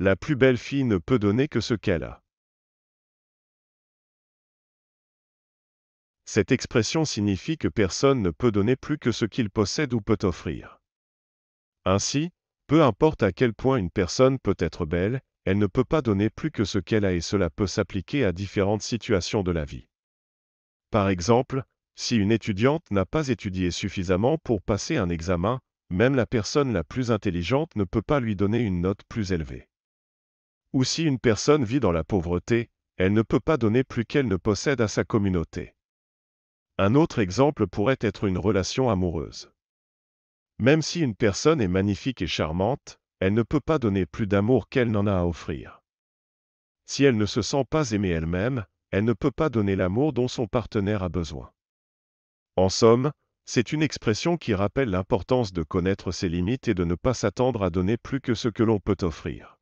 La plus belle fille ne peut donner que ce qu'elle a. Cette expression signifie que personne ne peut donner plus que ce qu'il possède ou peut offrir. Ainsi, peu importe à quel point une personne peut être belle, elle ne peut pas donner plus que ce qu'elle a et cela peut s'appliquer à différentes situations de la vie. Par exemple, si une étudiante n'a pas étudié suffisamment pour passer un examen, même la personne la plus intelligente ne peut pas lui donner une note plus élevée ou si une personne vit dans la pauvreté, elle ne peut pas donner plus qu'elle ne possède à sa communauté. Un autre exemple pourrait être une relation amoureuse. Même si une personne est magnifique et charmante, elle ne peut pas donner plus d'amour qu'elle n'en a à offrir. Si elle ne se sent pas aimée elle-même, elle ne peut pas donner l'amour dont son partenaire a besoin. En somme, c'est une expression qui rappelle l'importance de connaître ses limites et de ne pas s'attendre à donner plus que ce que l'on peut offrir.